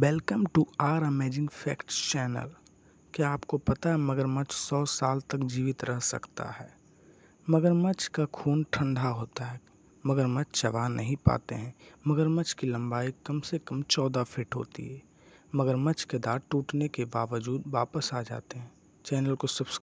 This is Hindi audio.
welcome to our amazing facts channel क्या आपको पता है मगरमच्छ सौ साल तक जीवित रह सकता है मगरमच्छ का खून ठंडा होता है मगरमच्छ चबा नहीं पाते हैं मगरमच्छ की लंबाई कम से कम चौदह फीट होती है मगरमच्छ के दांत टूटने के बावजूद वापस आ जाते हैं चैनल को सब्स